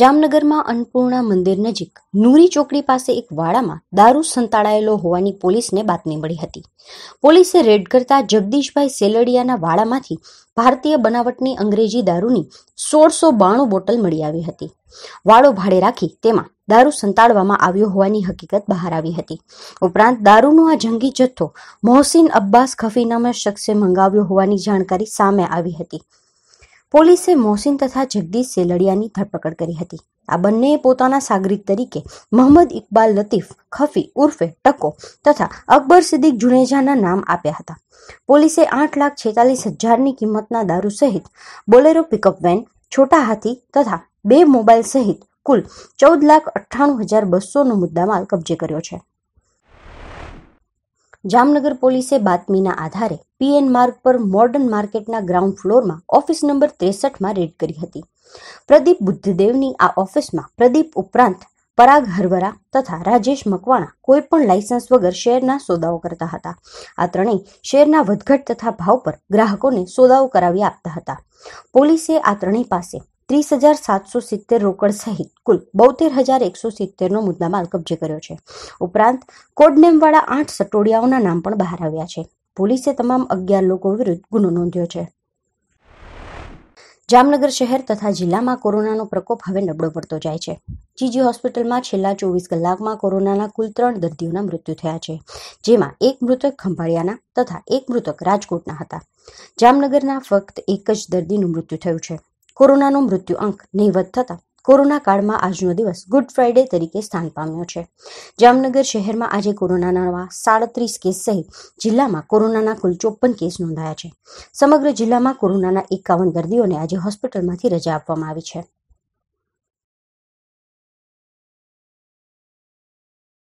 જામનગરમાં અન્નપૂર્ણા મંદિર નજીક નુરી ચોકડી પાસે એક વાડામાં દારૂ સંતાડાયેલો હોવાની પોલીસને બાતમી મળી હતી પોલીસે રેડ કરતા જગદીશભાઈ સેલડિયાના વાડામાંથી ભારતીય બનાવટની અંગ્રેજી દારૂની સોળસો બાણું બોટલ મળી આવી હતી વાડો ભાડે રાખી તેમાં દારૂ સંતાડવામાં આવ્યો હોવાની હકીકત બહાર આવી હતી ઉપરાંત દારૂનો આ જંગી જથ્થો મોહસિન અબ્બાસ ખફી નામે શખ્સે મંગાવ્યો હોવાની જાણકારી સામે આવી હતી પોલીસે મોહસિન તથા જગદીશ સેલડિયાની ધરપકડ કરી હતી આ બંનેએ પોતાના સાગરિક તરીકે મોહમ્મદ ઇકબાલ લતીફ ખફી ઉર્ફે ટકો તથા અકબર સિદ્દીક જુનેજાના નામ આપ્યા હતા પોલીસે આઠ લાખ છેતાલીસ હજારની કિંમતના દારૂ સહિત Bolero pickup van Chhota Hathi તથા બે મોબાઈલ સહિત કુલ ચૌદ લાખ અઠ્ઠાણું હજાર બસોનો મુદ્દામાલ કબજે કર્યો છે જામનગર પોલીસે બાતમીના આધારે પીએન માર્ગ પર મોર્ડન માર્કેટના ગ્રાઉન્ડ ફ્લોરમાં ઓફિસ નંબર ત્રેસઠમાં રેડ કરી હતી પ્રદીપ બુદ્ધદેવની આ ઓફિસમાં પ્રદીપ ઉપરાંત પરાગ હરવરા તથા રાજેશ મકવાણા કોઈ પણ લાયસન્સ વગર શેરના સોદાઓ કરતા હતા આ ત્રણેય શેરના વધઘટ તથા ભાવ પર ગ્રાહકોને સોદાઓ કરાવી આપતા હતા પોલીસે આ ત્રણેય પાસે ત્રીસ હજાર સાતસો સિત્તેર રોકડ સહિત કુલ બોતેર હજાર એકસો સિત્તેરનો મુદ્દામાલ કબજે કર્યો છે ઉપરાંત કોડનેમવાળા આઠ સટોડિયાઓના નામ પણ બહાર આવ્યા છે પોલીસે તમામ અગિયાર લોકો વિરુદ્ધ ગુનો નોંધ્યો છે જામનગર શહેર તથા જિલ્લામાં કોરોનાનો પ્રકોપ હવે નબળો પડતો જાય છે જીજી હોસ્પિટલમાં છેલ્લા ચોવીસ કલાકમાં કોરોનાના કુલ ત્રણ દર્દીઓના મૃત્યુ થયા છે જેમાં એક મૃતક ખંભાળિયાના તથા એક મૃતક રાજકોટના હતા જામનગરના ફક્ત એક જ દર્દીનું મૃત્યુ થયું છે કોરોનાનો મૃત્યુ અંક નહીવત થતા કોરોના કાળમાં આજનો દિવસ ગુડ ફ્રાઇડે તરીકે સ્થાન પામ્યો છે જામનગર શહેરમાં આજે કોરોનાના નવા સાડત્રીસ કેસ સહિત જિલ્લામાં કોરોનાના કુલ ચોપન કેસ નોંધાયા છે સમગ્ર જિલ્લામાં કોરોનાના એકાવન દર્દીઓને આજે હોસ્પિટલમાંથી રજા આપવામાં આવી છે